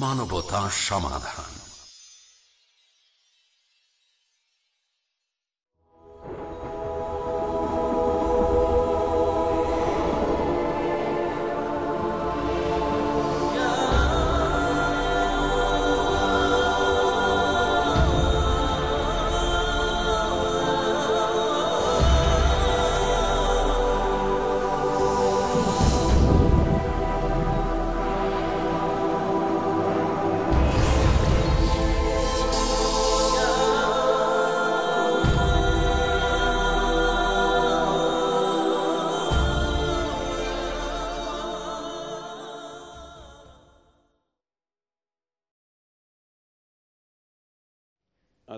মানবতা সমাধান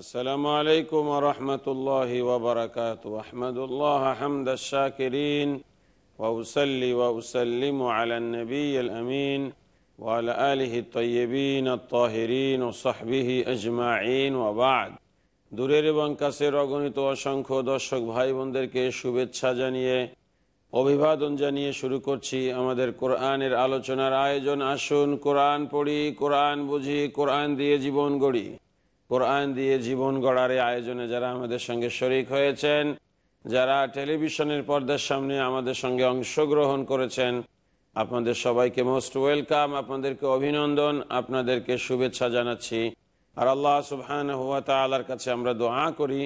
السلام عليكم ورحمة الله وبركاته أحمد الله حمد الشاكرين وأسلي وأسلم على النبي الأمين وعلى آله الطيبين الطاهرين وصحبه أجمعين وبعد দূরের এবং কাছের অগণিত অসংখ্য দর্শক ভাই বোনদেরকে শুভেচ্ছা জানিয়ে অভিবাদন জানিয়ে শুরু করছি আমাদের কোরআনের আলোচনার আয়োজন আসুন কোরআন পড়ি কোরআন বুঝি কোরআন দিয়ে জীবন গড়ি কোরআন দিয়ে জীবন গড়ার আয়োজনে যারা আমাদের সঙ্গে শরিক হয়েছেন যারা টেলিভিশনের পর্দার সামনে আমাদের সঙ্গে অংশগ্রহণ করেছেন আপনাদের সবাইকে মোস্ট ওয়েলকাম আপনাদেরকে অভিনন্দন আপনাদেরকে শুভেচ্ছা জানাচ্ছি আর আল্লাহ সুবহান হুয়া তালার কাছে আমরা দোয়া করি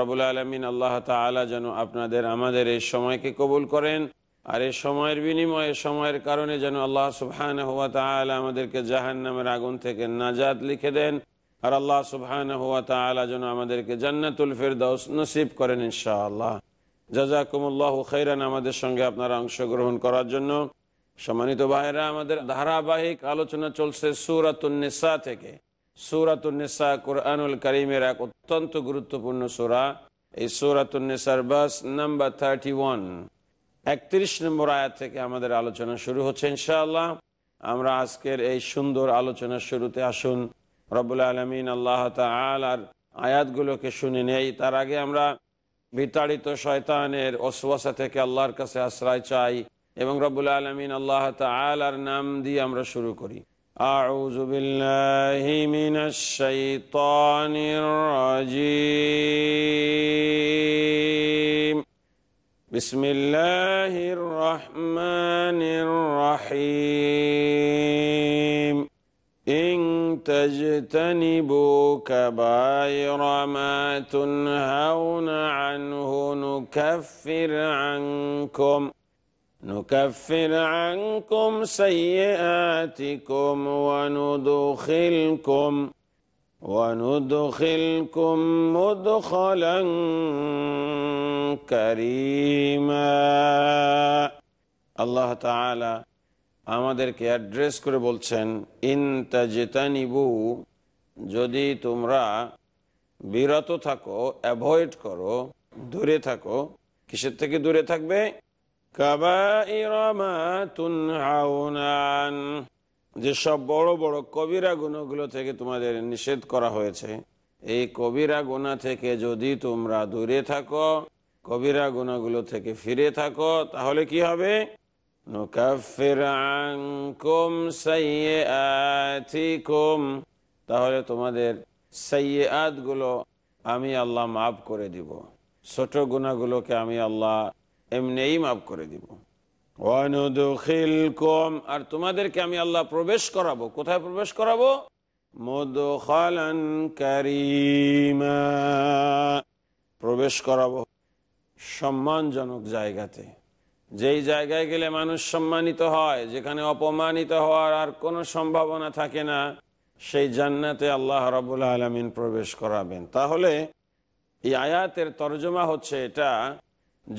রবুল আলমিন আল্লাহ তালা যেন আপনাদের আমাদের এই সময়কে কবুল করেন আর এই সময়ের বিনিময়ে সময়ের কারণে যেন আল্লাহ সুবহান হুয়া তালা আমাদেরকে জাহান নামের আগুন থেকে নাজাদ লিখে দেন আর আল্লাহ সুবহান হুয়া তালা যেন আমাদেরকে জান্নাতুল ফেরদাউস নসিব করেন ইনশাআল্লাহ জাজাকুমুল্লাহ খৈরান আমাদের সঙ্গে আপনারা অংশগ্রহণ করার জন্য সম্মানিত ভাইরা আমাদের ধারাবাহিক আলোচনা চলছে সুরাতুন্নেসা থেকে সুরাতুন্নেসা কোরআনুল করিমের এক অত্যন্ত গুরুত্বপূর্ণ সুরা এই সুরাতুন্নেসার বাস নাম্বার থার্টি ওয়ান একত্রিশ নম্বর আয়াত থেকে আমাদের আলোচনা শুরু হচ্ছে ইনশাআল্লাহ আমরা আজকের এই সুন্দর আলোচনার শুরুতে আসুন রবুল আলমিন আল্লাহ তালার আয়াতগুলোকে শুনে নেই তার আগে আমরা বিতাড়িত শয়তানের অসুয়াসা থেকে আল্লাহর কাছে আশ্রয় চাই এবং রবুল আলমিন আল্লাহ তালার নাম দিয়ে আমরা শুরু করি أعوذ بالله من الشيطان الرجيم بسم الله الرحمن الرحيم إن تجتنبوا كبائر ما تنهون عنه نكفر عنكم نكفر عنكم سيئاتكم وندخلكم وندخلكم مدخلا كريما الله تعالى আমাদেরকে অ্যাড্রেস করে বলছেন ইন তাজেতানিবু যদি তোমরা বিরত থাকো অ্যাভয়েড করো দূরে থাকো কিসের থেকে দূরে থাকবে যেসব বড় বড় কবিরা গুণগুলো থেকে তোমাদের নিষেধ করা হয়েছে এই কবিরা গুণা থেকে যদি তোমরা দূরে থাকো কবিরা গুণাগুলো থেকে ফিরে থাকো তাহলে কি হবে তাহলে তোমাদের সৈয়াদ গুলো আমি আল্লাহ মাফ করে দিব ছোট গুণাগুলোকে আমি আল্লাহ এমনিই মাফ করে দিব কম আর তোমাদেরকে আমি আল্লাহ প্রবেশ করাবো কোথায় প্রবেশ করাবো প্রবেশ করাবো সম্মানজনক জায়গাতে যেই জায়গায় গেলে মানুষ সম্মানিত হয় যেখানে অপমানিত হওয়ার আর কোনো সম্ভাবনা থাকে না সেই জান্নাতে আল্লাহ রবুল্লা আলমিন প্রবেশ করাবেন তাহলে এই আয়াতের তর্জমা হচ্ছে এটা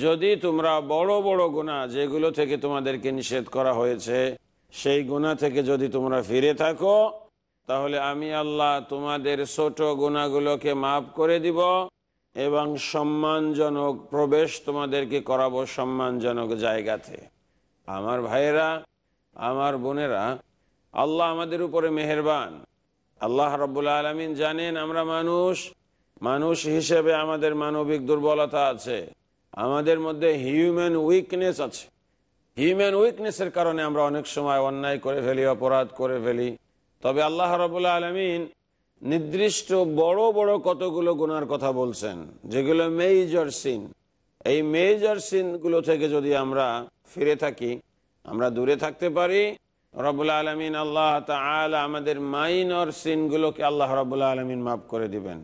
যদি তোমরা বড় বড় গুণা যেগুলো থেকে তোমাদেরকে নিষেধ করা হয়েছে সেই গুণা থেকে যদি তোমরা ফিরে থাকো তাহলে আমি আল্লাহ তোমাদের ছোট গুণাগুলোকে মাফ করে দিব এবং সম্মানজনক প্রবেশ তোমাদেরকে করাবো সম্মানজনক জায়গাতে আমার ভাইয়েরা আমার বোনেরা আল্লাহ আমাদের উপরে মেহেরবান আল্লাহ রব্বুল্লা আলমিন জানেন আমরা মানুষ মানুষ হিসেবে আমাদের মানবিক দুর্বলতা আছে আমাদের মধ্যে হিউম্যান উইকনেস আছে হিউম্যান উইকনেসের কারণে আমরা অনেক সময় অন্যায় করে ফেলি অপরাধ করে ফেলি তবে আল্লাহ রবুল্লা আলমিন নির্দিষ্ট বড় বড় কতগুলো গুনার কথা বলছেন যেগুলো মেজর সিন এই মেজর সিনগুলো থেকে যদি আমরা ফিরে থাকি আমরা দূরে থাকতে পারি রবুল আলমিন আল্লাহ তালা আমাদের মাইনর সিনগুলোকে আল্লাহ রবুল্লা আলমিন মাফ করে দিবেন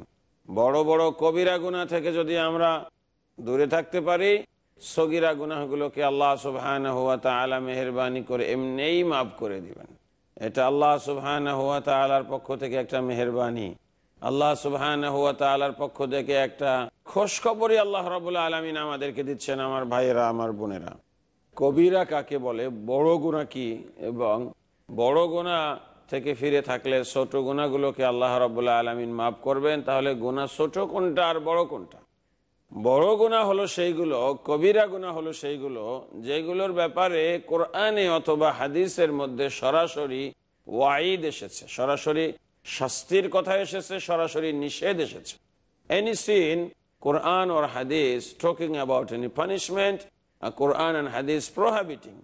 বড় বড় কবিরা গুণা থেকে যদি আমরা দূরে থাকতে পারি সগিরা গুনাগুলোকে আল্লাহ সুবহান হুয়া তালা মেহরবানি করে এমনিই মাফ করে দিবেন এটা আল্লাহ সুবহান হুয়া তালার পক্ষ থেকে একটা মেহরবানি আল্লাহ সুবহান হুয়া তালার পক্ষ থেকে একটা খোশখবরই আল্লাহ রবুল্লা আলমিন আমাদেরকে দিচ্ছেন আমার ভাইয়েরা আমার বোনেরা কবিরা কাকে বলে বড় গুণা কি এবং বড় গুণা থেকে ফিরে থাকলে ছোট গুণাগুলোকে আল্লাহ রবুল্লা আলমিন মাফ করবেন তাহলে গুণা ছোট কোনটা আর বড় কোনটা বড় গুণা হলো সেইগুলো কবিরা গুণা হলো সেইগুলো যেগুলোর ব্যাপারে কোরআনে অথবা হাদিসের মধ্যে সরাসরি ওয়াইদ এসেছে সরাসরি শাস্তির কথা এসেছে সরাসরি নিষেধ এসেছে any scene Quran or hadith talking about any punishment Quran and hadith prohibiting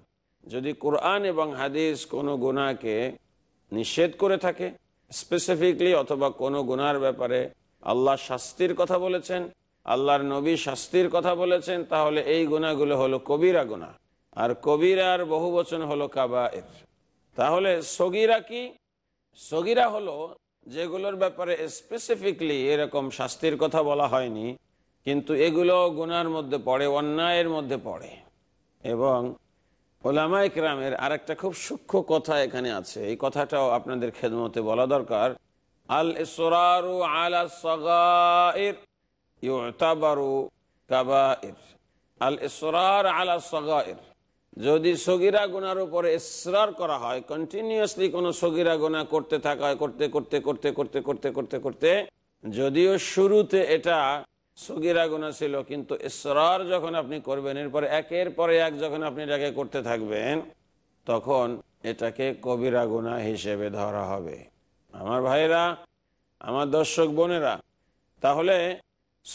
যদি কোরআন এবং হাদিস কোনো গুণাকে নিষেধ করে থাকে স্পেসিফিকলি অথবা কোনো গুনার ব্যাপারে আল্লাহ শাস্তির কথা বলেছেন আল্লাহর নবী শাস্তির কথা বলেছেন তাহলে এই গুণাগুলো হলো কবিরা গুণা আর কবিরার বহু বচন হলো এর তাহলে সগিরা কি সগিরা হলো যেগুলোর ব্যাপারে স্পেসিফিকলি এরকম শাস্তির কথা বলা হয়নি কিন্তু এগুলো গুনার মধ্যে পড়ে অন্যায়ের মধ্যে পড়ে এবং ওলামা ইকরামের আরেকটা খুব সূক্ষ্ম কথা এখানে আছে এই কথাটাও আপনাদের খেদমতে বলা দরকার আল ইসরারু আলা সগায়ের আল যদি সগিরা গোনার উপরে ইসরার করা হয় কন্টিনিউসলি কোনো সগিরা গোনা করতে থাকা হয় করতে করতে করতে করতে করতে করতে করতে যদিও শুরুতে এটা সগিরা গোনা ছিল কিন্তু ইসরার যখন আপনি করবেন এরপরে একের পরে এক যখন আপনি এটাকে করতে থাকবেন তখন এটাকে কবিরা গোনা হিসেবে ধরা হবে আমার ভাইরা আমার দর্শক বোনেরা তাহলে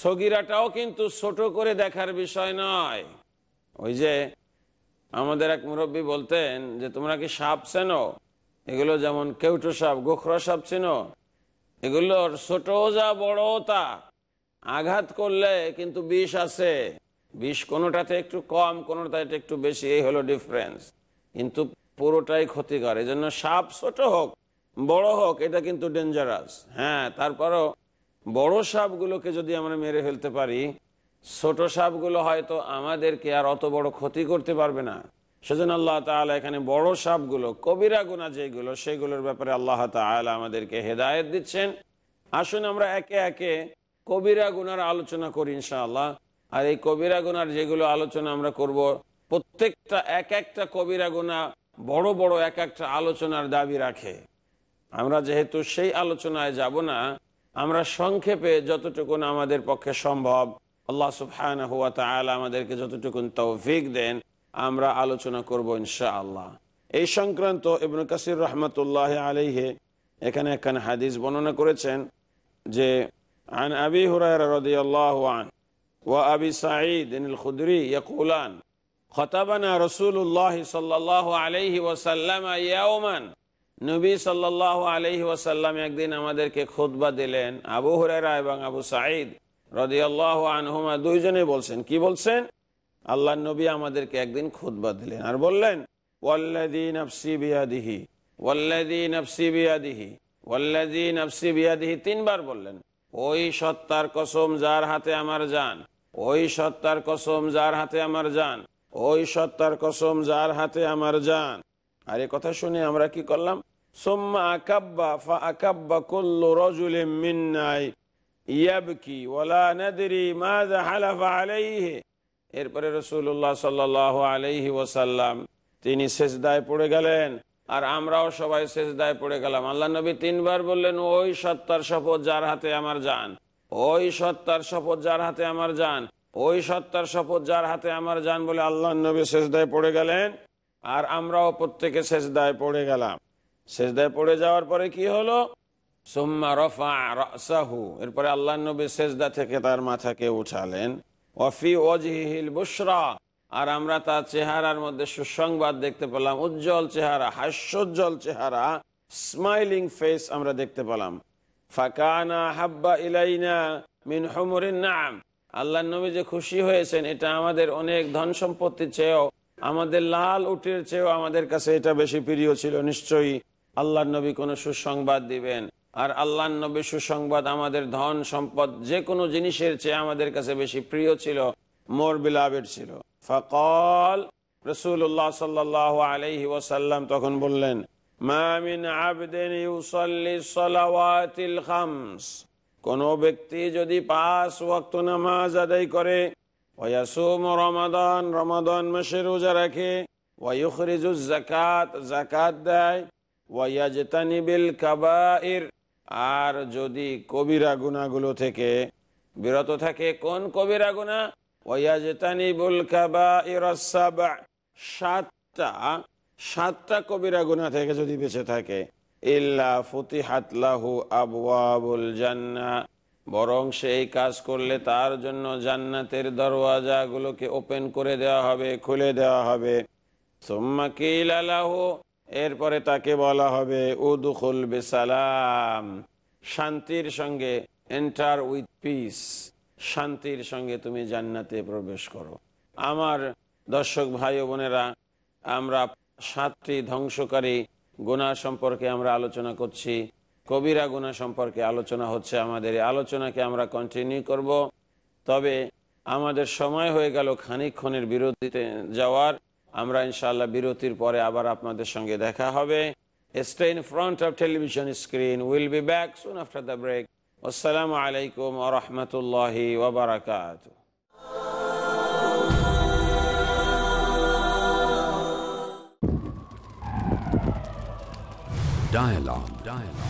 সগিরাটাও কিন্তু ছোট করে দেখার বিষয় নয় ওই যে আমাদের এক মুরব্বী বলতেন যে তোমরা কি সাপ চেনো এগুলো যেমন কেউটো সাপ গোখরা সাপ চেন এগুলোর ছোট যা বড় তা আঘাত করলে কিন্তু বিষ আছে বিষ কোনোটাতে একটু কম কোনোটা একটু বেশি এই হলো ডিফারেন্স কিন্তু পুরোটাই ক্ষতি করে এজন্য সাপ ছোট হোক বড় হোক এটা কিন্তু ডেঞ্জারাস হ্যাঁ তারপরও বড় সাপগুলোকে যদি আমরা মেরে ফেলতে পারি ছোট সাপগুলো হয়তো আমাদেরকে আর অত বড় ক্ষতি করতে পারবে না সেজন্য আল্লাহ তালা এখানে বড় সাপগুলো কবিরা গুণা যেগুলো সেগুলোর ব্যাপারে আল্লাহ তালা আমাদেরকে হেদায়ত দিচ্ছেন আসুন আমরা একে একে কবিরা গুনার আলোচনা করি ইনশাআল্লাহ আর এই কবিরা গুনার যেগুলো আলোচনা আমরা করব প্রত্যেকটা এক একটা কবিরা গুণা বড় বড় এক একটা আলোচনার দাবি রাখে আমরা যেহেতু সেই আলোচনায় যাব না আমরা সংক্ষেপে যতটুকুন আমাদের পক্ষে সম্ভব আল্লাহ সুফহান হুয়া তালা আমাদেরকে যতটুকুন তৌফিক দেন আমরা আলোচনা করব ইনশা আল্লাহ এই সংক্রান্ত ইবনু কাসির রহমতুল্লাহ আলহে এখানে একখানে হাদিস বর্ণনা করেছেন যে عن أبي هريرة رضي الله عنه وأبي سعيد الخدري يقولان خطبنا رسول الله صلى الله عليه وسلم يوماً নবী সাল্লাহ আলহি ওয়াসাল্লাম একদিন আমাদেরকে খোদবা দিলেন আবু হরেরা এবং আবু সাঈদ রদিয়াল্লাহ আনহুমা দুইজনে বলছেন কি বলছেন আল্লাহ নবী আমাদেরকে একদিন খোদবা দিলেন আর বললেন ওয়াল্লাদি নফসি বিয়াদিহি ওয়াল্লাদি নফসি বিয়াদিহি ওয়াল্লাদি নফসি বিয়াদিহি তিনবার বললেন ওই সত্তার কসম যার হাতে আমার যান ওই সত্তার কসম যার হাতে আমার যান ওই সত্তার কসম যার হাতে আমার যান আর এ কথা শুনে আমরা কি করলাম তিনি শেষ দায় এরপরে রসুল্লাহ তিনি পড়ে গেলেন আর আমরাও সবাই শেষ দায় পড়ে গেলাম আল্লাহ নবী তিনবার বললেন ওই সত্তার শপথ যার হাতে আমার যান ওই সত্তার শপথ যার হাতে আমার যান ওই সত্তার শপথ যার হাতে আমার যান বলে আল্লাহ নবী শেষ দায় পড়ে গেলেন আর আমরাও প্রত্যেকে শেষ দায় পড়ে গেলাম সেজদায় পড়ে যাওয়ার পরে কি হলো সোম্মা রফা রাহু এরপরে আল্লাহ নবী সেজদা থেকে তার মাথাকে উঠালেন ওফি ওয়াজহিল বুশরা আর আমরা তার চেহারার মধ্যে সুসংবাদ দেখতে পেলাম উজ্জ্বল চেহারা হাস্যোজ্জ্বল চেহারা স্মাইলিং ফেস আমরা দেখতে পেলাম ফাকানা হাব্বা ইলাইনা মিন হমরিন নাম আল্লাহ নবী যে খুশি হয়েছেন এটা আমাদের অনেক ধন সম্পত্তির চেয়েও আমাদের লাল উটের চেয়েও আমাদের কাছে এটা বেশি প্রিয় ছিল নিশ্চয়ই আল্লাহ নবী কোনো সুসংবাদ দিবেন আর আল্লাহ নবী সুসংবাদ আমাদের ধন সম্পদ যে কোনো জিনিসের চেয়ে আমাদের কাছে বেশি প্রিয় ছিল মোর বিলাবের ছিল ফকল রসুল্লাহ সাল্লাহ আলহি ওসাল্লাম তখন বললেন কোন ব্যক্তি যদি পাঁচ ওক্ত নামাজ আদায় করে রমাদান রমাদান মাসের রোজা রাখে জাকাত জাকাত দেয় ওয়াইয়াজতানিবিল কাবাইর আর যদি কবিরা গুণাগুলো থেকে বিরত থাকে কোন কবিরা গুণা ওয়াইয়াজতানিবুল কাবাইর সাতটা সাতটা কবিরা গুণা থেকে যদি বেঁচে থাকে ইল্লা ফতিহাতলাহু আবুয়াবুল জান্না বরং সেই কাজ করলে তার জন্য জান্নাতের দরওয়াজাগুলোকে ওপেন করে দেওয়া হবে খুলে দেওয়া হবে সোম্মা কিলালাহু এরপরে তাকে বলা হবে উদুখুল বেসালাম শান্তির সঙ্গে এন্টার উইথ পিস শান্তির সঙ্গে তুমি জান্নাতে প্রবেশ করো আমার দর্শক ভাই বোনেরা আমরা সাতটি ধ্বংসকারী গুণা সম্পর্কে আমরা আলোচনা করছি কবিরা গুণা সম্পর্কে আলোচনা হচ্ছে আমাদের আলোচনাকে আমরা কন্টিনিউ করব তবে আমাদের সময় হয়ে গেল খানিক্ষণের বিরতিতে যাওয়ার আমরা ইনশাল্লাহ বিরতির পরে আবার আপনাদের সঙ্গে দেখা হবে stay in front of television screen will be back soon after the break আসসালামু আলাইকুম আ রহমতুল্লাহি ওবরাকাত Dialogue. Dialogue.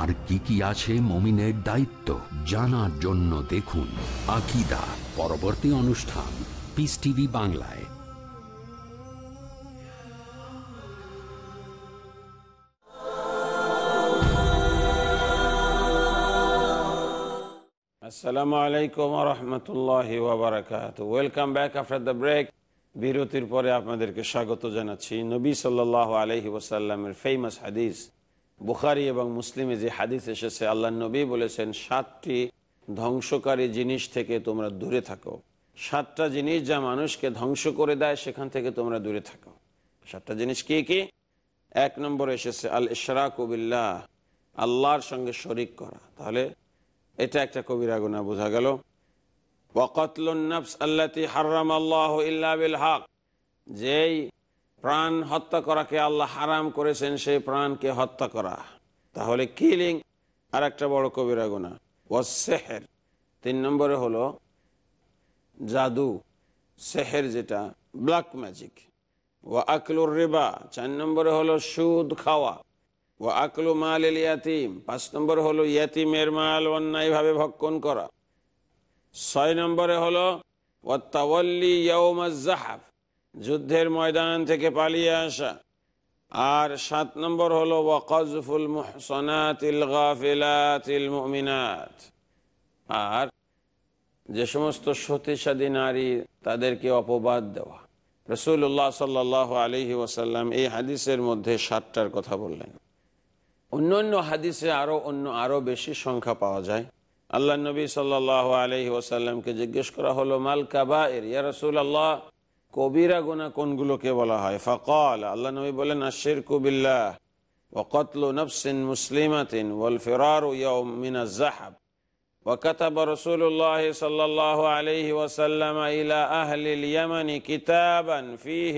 আর কি কি আছে মমিনের দায়িত্ব জানার জন্য দেখুন আকিদা পরবর্তী অনুষ্ঠান পিস টিভি বাংলায় আসসালামু আলাইকুম রহমতুল্লাহ welcome back after the break বিরতির পরে আপনাদেরকে স্বাগত জানাচ্ছি নবী সাল্লাহ আলহি ওসাল্লামের ফেমাস হাদিস বুখারি এবং মুসলিমে যে হাদিস এসেছে আল্লাহ নবী বলেছেন সাতটি ধ্বংসকারী জিনিস থেকে তোমরা দূরে থাকো সাতটা জিনিস যা মানুষকে ধ্বংস করে দেয় সেখান থেকে তোমরা দূরে থাকো সাতটা জিনিস কি কি এক নম্বর এসেছে আল ইশরা কবিল্লা আল্লাহর সঙ্গে শরিক করা তাহলে এটা একটা কবিরা গুণা বোঝা গেল ওয়াকতলুন্নফস আল্লাহ হার্রাম আল্লাহ ইল্লা বিল যেই প্রাণ হত্যা করাকে আল্লাহ হারাম করেছেন সেই প্রাণকে হত্যা করা তাহলে কিলিং আর একটা বড় কবিরা গুণা ওয়াসেহের তিন নম্বরে হলো জাদু সেহের যেটা ব্ল্যাক ম্যাজিক ও আকলুর রেবা চার নম্বরে হলো সুদ খাওয়া ও আকলু মাল এল ইয়াতিম পাঁচ নম্বরে হলো ইয়াতিমের মাল অন্যায়ভাবে ভক্ষণ করা ছয় নম্বরে হলো ওয়াত্তাওয়াল্লি ইয়ৌমাজাহাফ যুদ্ধের ময়দান থেকে পালিয়ে আসা আর সাত নম্বর হল ওয়াকজফুল মোহসনাতিল আর যে সমস্ত সতীসাদী নারী তাদেরকে অপবাদ দেওয়া রসুল্লাহ সাল্লাহ আলহি ওসাল্লাম এই হাদিসের মধ্যে সাতটার কথা বললেন অন্য অন্য হাদিসে আরও অন্য আরও বেশি সংখ্যা পাওয়া যায় আল্লাহ নবী সাল্লাহ আলহি ওসাল্লামকে জিজ্ঞেস করা হলো মাল কাবা এর ইয়া রসুল আল্লাহ কবিরা গোনা কোনগুলোকে বলা হয় ফকাল আল্লাহ নবী বলেন আশের কবিল্লাহ وقتل نفس مسلمة والفرار يوم من الزحب وكتب رسول الله صلى الله عليه وسلم إلى أهل اليمن كتابا فيه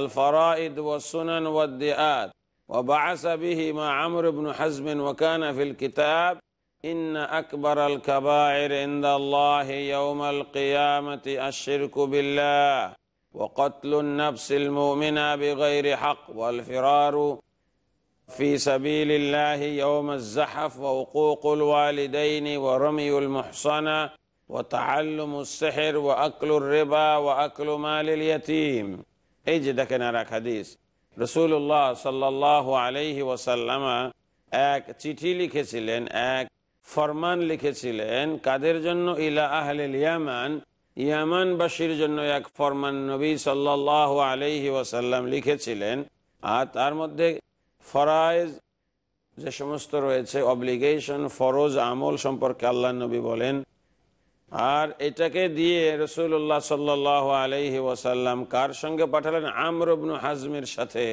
الفرائض والسنن والدئات وبعث به مع عمرو بن حزم وكان في الكتاب إن أكبر الكبائر عند الله يوم القيامة الشرك بالله وقتل النفس المؤمنة بغير حق والفرار في سبيل الله يوم الزحف ووقوق الوالدين ورمي المحصنة وتعلم السحر وأكل الربا وأكل مال اليتيم اجدك نراك حديث رسول الله صلى الله عليه وسلم এক চিঠি লিখেছিলেন এক ফরমান লিখেছিলেন কাদের জন্য ইলা أهل اليمن ইয়ামানবাসীর জন্য এক ফরমান নবী সাল্লাহ আলহি ওয়াসাল্লাম লিখেছিলেন আর তার মধ্যে ফরাইজ যে সমস্ত রয়েছে অব্লিগেশন ফরজ আমল সম্পর্কে আল্লাহ নবী বলেন আর এটাকে দিয়ে রসুল্লাহ সাল্লাহ আলহি ওয়াসাল্লাম কার সঙ্গে পাঠালেন আমরবনু হাজমের সাথে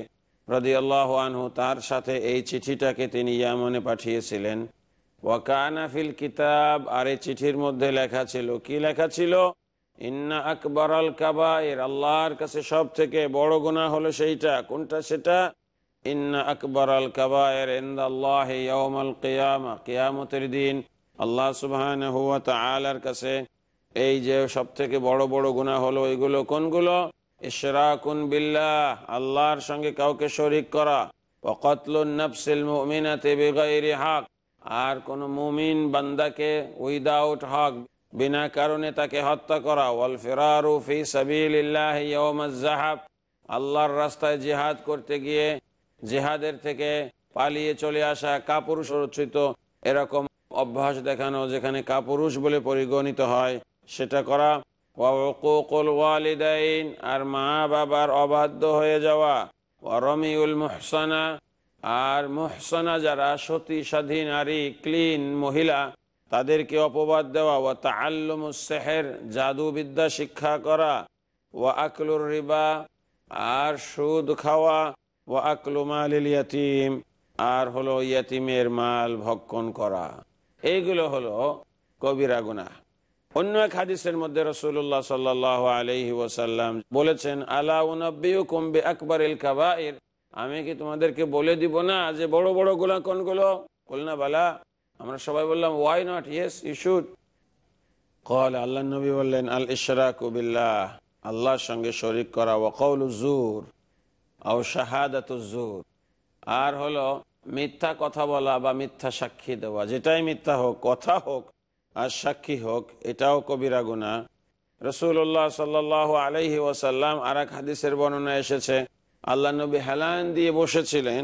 আল্লাহ আনহু তার সাথে এই চিঠিটাকে তিনি ইয়ামনে পাঠিয়েছিলেন ওয়াকানাফিল কিতাব আর এই চিঠির মধ্যে লেখা ছিল কি লেখা ছিল ইন্না আকবর আল কাবায়ের আল্লাহর কাছে সব থেকে বড় গুণা হলো সেইটা কোনটা সেটা ইন্না আকবর আল কাবায়ের ইন্দাল্লাহ ইয়ামাল কেয়ামা কেয়ামতের দিন আল্লাহ সুবাহান হুয়া তালার কাছে এই যে সব থেকে বড় বড় গুণা হলো এগুলো কোনগুলো ইশরাকুন বিল্লাহ আল্লাহর সঙ্গে কাউকে শরীক করা হক আর কোন মুমিন বান্দাকে উইদাউট হক বিনা কারণে তাকে হত্যা করা ওয়াল ফেরারু ফি সাবিল্লাহ জাহাব আল্লাহর রাস্তায় জেহাদ করতে গিয়ে জেহাদের থেকে পালিয়ে চলে আসা কাপুরুষ রচিত এরকম অভ্যাস দেখানো যেখানে কাপুরুষ বলে পরিগণিত হয় সেটা করা ওয়ালিদাইন আর মা বাবার অবাধ্য হয়ে যাওয়া রমিউল মোহসানা আর মোহসানা যারা সতী স্বাধীন আরি ক্লিন মহিলা তাদেরকে অপবাদ দেওয়া ও তাল্লুম সেহের জাদুবিদ্যা শিক্ষা করা ও আকলুর রিবা আর সুদ খাওয়া ও আকলু ইয়াতিম আর হলো ইয়াতিমের মাল ভক্ষণ করা এইগুলো হলো কবিরা গুনা অন্য এক হাদিসের মধ্যে রসুল্লাহ সাল্লাহ আলহি ওসাল্লাম বলেছেন আলা কুম্বে আকবর ইল কাবা আমি কি তোমাদেরকে বলে দিব না যে বড় বড় গুলা কোনগুলো বলনা বালা আমরা সবাই বললাম why not yes you should call Allah নবী বললেন আল ইশরাক বিল্লাহ আল্লাহর সঙ্গে শরিক করা ওকৌল জুর ও শাহাদাত জুর আর হলো মিথ্যা কথা বলা বা মিথ্যা সাক্ষী দেওয়া যেটাই মিথ্যা হোক কথা হোক আর সাক্ষী হোক এটাও কবিরা গুণা রসুল্লাহ সাল্লাহ আলহি ওয়াসাল্লাম আর এক হাদিসের বর্ণনা এসেছে আল্লাহ নবী হেলান দিয়ে বসেছিলেন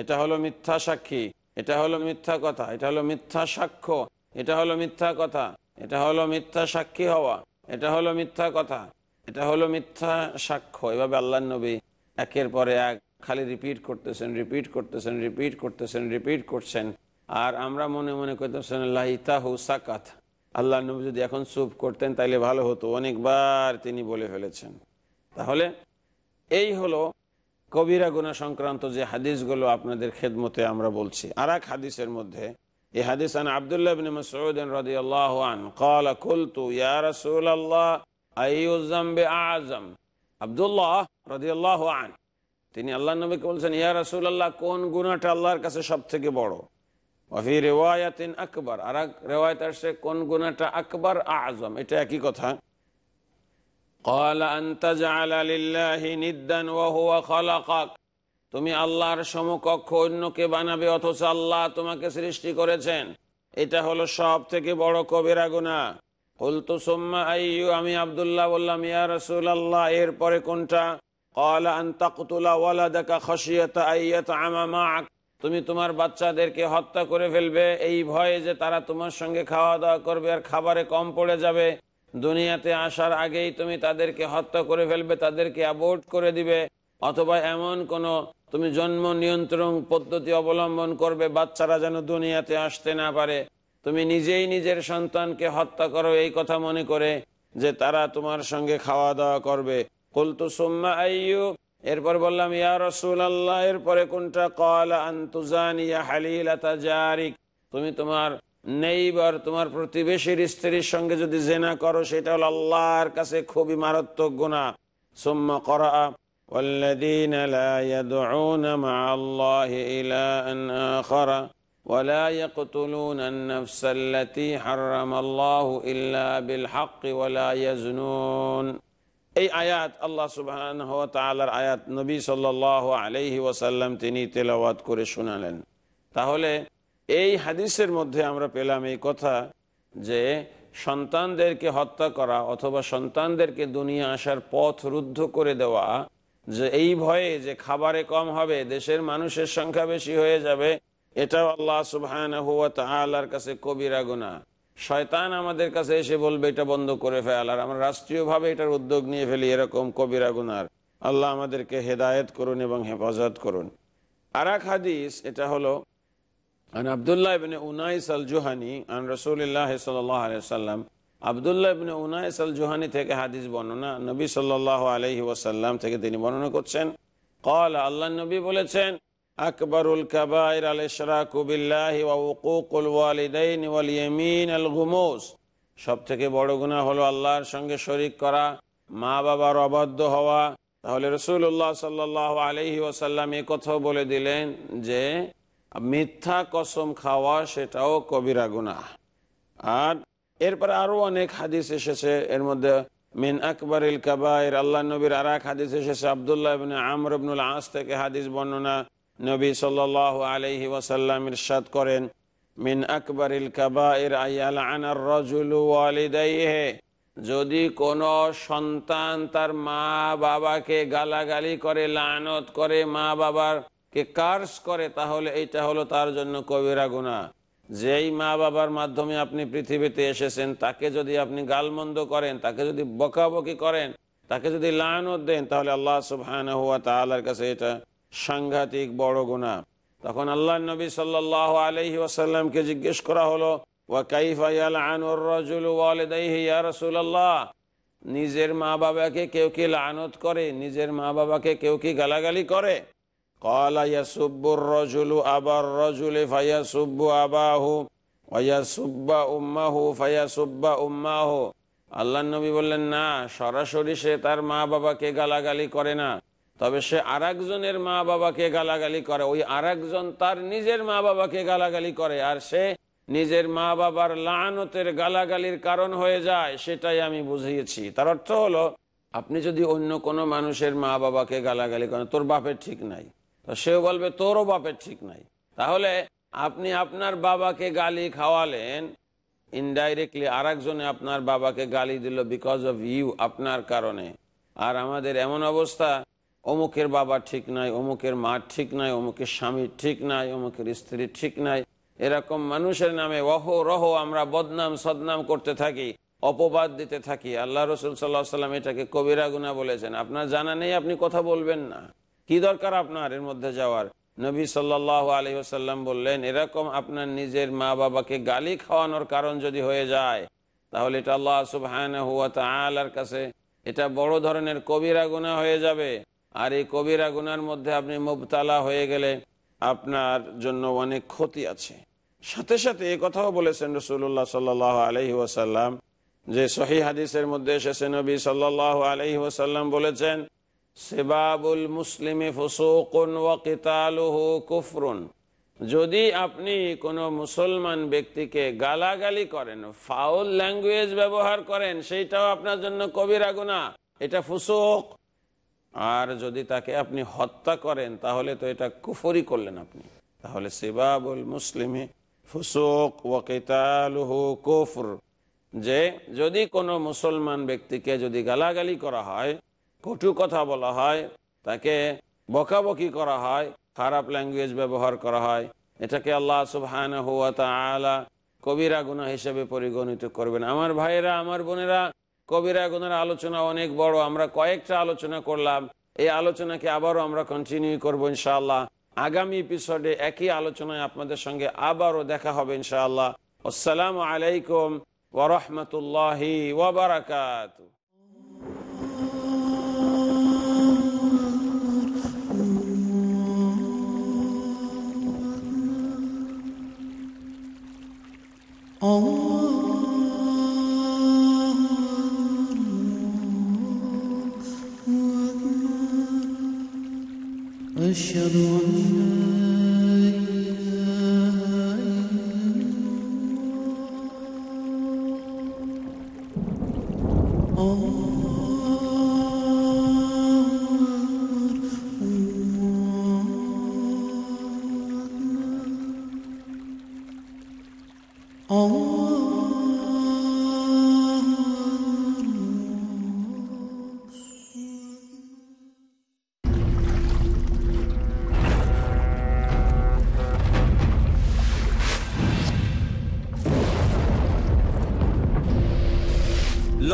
এটা হলো মিথ্যা সাক্ষী এটা হলো মিথ্যা কথা এটা হলো মিথ্যা সাক্ষ্য এটা হলো মিথ্যা কথা এটা হলো মিথ্যা সাক্ষী হওয়া এটা হলো মিথ্যা কথা এটা হলো মিথ্যা সাক্ষ্য এভাবে আল্লাহ নবী একের পরে এক খালি রিপিট করতেছেন রিপিট করতেছেন রিপিট করতেছেন রিপিট করছেন আর আমরা মনে মনে করতেছেন লাহিতা সাকাত আল্লাহ নবী যদি এখন চুপ করতেন তাহলে ভালো হতো অনেকবার তিনি বলে ফেলেছেন তাহলে এই হলো কবিরা গুণা সংক্রান্ত যে হাদিসগুলো আপনাদের খেদমতে আমরা বলছি আর এক হাদিসের মধ্যে এই হাদিস আন আবদুল্লাহ বিন মসউদ রাদি আল্লাহ আন আব্দুল্লাহ তিনি আল্লাহ নবীকে বলছেন ইয়া আল্লাহ কোন গুনাটা আল্লাহর কাছে সব থেকে বড় ওয়াফি রেওয়ায়াতিন আকবর আর এক রেওয়ায়াত আসছে কোন গুণাটা আকবর আজম এটা একই কথা قال أن تجعل لله ندا وهو خلقك তুমি আল্লাহর সমকক্ষ অন্যকে বানাবে অথচ আল্লাহ তোমাকে সৃষ্টি করেছেন এটা হলো সব থেকে বড় কবিরা গুণা হলতু সোম্মা আইয়ু আমি আবদুল্লাহ বললাম ইয়া রসুল আল্লাহ এরপরে কোনটা কলা আন্তাকুতুলা ওয়ালা দেখা খসিয়ত আইয়াত আমা মাক তুমি তোমার বাচ্চাদেরকে হত্যা করে ফেলবে এই ভয়ে যে তারা তোমার সঙ্গে খাওয়া দাওয়া করবে আর খাবারে কম পড়ে যাবে দুনিয়াতে আসার আগেই তুমি তাদেরকে হত্যা করে ফেলবে তাদেরকে অ্যাবোর্ট করে দিবে অথবা এমন কোনো তুমি জন্ম নিয়ন্ত্রণ পদ্ধতি অবলম্বন করবে বাচ্চারা যেন দুনিয়াতে আসতে না পারে তুমি নিজেই নিজের সন্তানকে হত্যা করো এই কথা মনে করে যে তারা তোমার সঙ্গে খাওয়া দাওয়া করবে কলতু সুম্মা আইয়ু এরপর বললাম ইয়া রসুল আল্লাহ এরপরে কোনটা কল আন্তুজান ইয়া হালিল তুমি তোমার নেইবার তোমার প্রতিবেশীর স্ত্রীর সঙ্গে যদি জেনা করো সেটা হল আল্লাহর কাছে খুবই মারাত্মক গুণা সোম্মা করা والذين لا يدعون مع الله إلها آخر ولا يقتلون النفس التي حرم الله إلا بالحق ولا يزنون এই আয়াত আল্লাহ সুবহান তালার আয়াত নবী সাল্লাহ আলহি ওয়াসাল্লাম তিনি তেলাওয়াত করে শোনালেন তাহলে এই হাদিসের মধ্যে আমরা পেলাম এই কথা যে সন্তানদেরকে হত্যা করা অথবা সন্তানদেরকে দুনিয়া আসার পথ রুদ্ধ করে দেওয়া যে এই ভয়ে যে খাবারে কম হবে দেশের মানুষের সংখ্যা বেশি হয়ে যাবে এটাও আল্লাহ সুবহান হুয়া কাছে কবিরা গুণা শয়তান আমাদের কাছে এসে বলবে এটা বন্ধ করে ফেল আর আমরা রাষ্ট্রীয়ভাবে এটার উদ্যোগ নিয়ে ফেলি এরকম কবিরা গুনার আল্লাহ আমাদেরকে হেদায়েত করুন এবং হেফাজত করুন আর হাদিস এটা হলো عن عبد الله بن أنيس الجهني عن رسول الله صلى الله উনাইস আল জোহানি থেকে হাদিস বর্ণনা নবী সাল্লাহ আলহি ওয়াসাল্লাম থেকে তিনি বর্ণনা করছেন কল আল্লাহ নবী বলেছেন আকবরুল কাবাইর আল ইশরাকুবিল্লাহি ওয়া উকুকুল ওয়ালিদাইন আল গুমুস সবথেকে বড় গুনাহ হলো আল্লাহর সঙ্গে শরিক করা মা বাবার অবাধ্য হওয়া তাহলে রসুল্লাহ সাল্লাহ আলহি ওয়াসাল্লাম এ কথাও বলে দিলেন যে মিথ্যা কসম খাওয়া সেটাও কবিরা গুণা আর এরপরে আরো অনেক হাদিস এসেছে এর মধ্যে মিন আকবর ইল কাবাইর আল্লাহ নবীর আর এক হাদিস এসেছে আবদুল্লাহ আমরুল আস থেকে হাদিস বর্ণনা নবী সাল আলহি ওয়াসাল্লাম ইরশাদ করেন মিন আকবর ইল কাবাইর আয়াল আনার রজুল ওয়ালিদাইহে যদি কোনো সন্তান তার মা বাবাকে গালাগালি করে লানত করে মা বাবার কে কার্স করে তাহলে এইটা হলো তার জন্য কবিরা গুণা যেই মা বাবার মাধ্যমে আপনি পৃথিবীতে এসেছেন তাকে যদি আপনি গালমন্দ করেন তাকে যদি বকাবকি করেন তাকে যদি লায়নত দেন তাহলে আল্লাহ সুবহান হুয়া তালার কাছে এটা সাংঘাতিক বড় গুণা তখন আল্লাহ নবী সাল্লাহ আলহি ওয়াসাল্লামকে জিজ্ঞেস করা হলো নিজের মা বাবাকে কেউ কি লানত করে নিজের মা বাবাকে কেউ কি গালাগালি করে আল্লাহ নবী বললেন না সরাসরি সে তার মা বাবাকে গালাগালি করে না তবে সে আর মা বাবাকে গালাগালি করে ওই আর তার নিজের মা বাবাকে গালাগালি করে আর সে নিজের মা বাবার লানতের গালাগালির কারণ হয়ে যায় সেটাই আমি বুঝিয়েছি তার অর্থ হলো আপনি যদি অন্য কোনো মানুষের মা বাবাকে গালাগালি করেন তোর বাপের ঠিক নাই সেও বলবে তোরও বাপের ঠিক নাই তাহলে আপনি আপনার বাবাকে গালি খাওয়ালেন ইনডাইরেক্টলি আর একজনে আপনার বাবাকে গালি দিল বিকজ অফ ইউ আপনার কারণে আর আমাদের এমন অবস্থা অমুকের বাবা ঠিক নাই অমুকের মা ঠিক নাই অমুকের স্বামী ঠিক নাই অমুকের স্ত্রী ঠিক নাই এরকম মানুষের নামে অহ রহ আমরা বদনাম সদনাম করতে থাকি অপবাদ দিতে থাকি আল্লাহ রসুল সাল্লাহ সাল্লাম এটাকে কবিরা গুনা বলেছেন আপনার জানা নেই আপনি কথা বলবেন না কি দরকার আপনার এর মধ্যে যাওয়ার নবী সাল্লাহ আলহিহাসাল্লাম বললেন এরকম আপনার নিজের মা বাবাকে গালি খাওয়ানোর কারণ যদি হয়ে যায় তাহলে এটা আল্লাহ সুবহান হুয়া তালার কাছে এটা বড় ধরনের কবিরা গুণা হয়ে যাবে আর এই কবিরা গুনার মধ্যে আপনি মুবতালা হয়ে গেলে আপনার জন্য অনেক ক্ষতি আছে সাথে সাথে এ কথাও বলেছেন রসুল্লাহ সাল্লাহ আলহি ওয়াসাল্লাম যে সহি হাদিসের মধ্যে এসেছে নবী সাল্লাহ আলহি ওয়াসাল্লাম বলেছেন সেবাবুল মুসলিমে ফসোকন ওয়া কুফরুন যদি আপনি কোনো মুসলমান ব্যক্তিকে গালাগালি করেন ফাউল ল্যাঙ্গুয়েজ ব্যবহার করেন সেইটাও আপনার জন্য কবিরা গুণা এটা ফুসুক আর যদি তাকে আপনি হত্যা করেন তাহলে তো এটা কুফরি করলেন আপনি তাহলে সেবাবুল মুসলিমে ফুসুক ওয়াকিতালহ কুফর যে যদি কোনো মুসলমান ব্যক্তিকে যদি গালাগালি করা হয় কটু কথা বলা হয় তাকে বকাবকি করা হয় খারাপ ল্যাঙ্গুয়েজ ব্যবহার করা হয় এটাকে আল্লাহ সুবহান কবিরা গুণা হিসেবে পরিগণিত করবেন আমার ভাইরা আমার বোনেরা কবিরা গুণের আলোচনা অনেক বড় আমরা কয়েকটা আলোচনা করলাম এই আলোচনাকে আবারও আমরা কন্টিনিউ করবো ইনশাআল্লাহ আগামী এপিসোডে একই আলোচনায় আপনাদের সঙ্গে আবারও দেখা হবে ইনশাআল্লাহ আসসালামু আলাইকুম ওরহমতুল্লাহি ওবরাকাত أشهد أن لا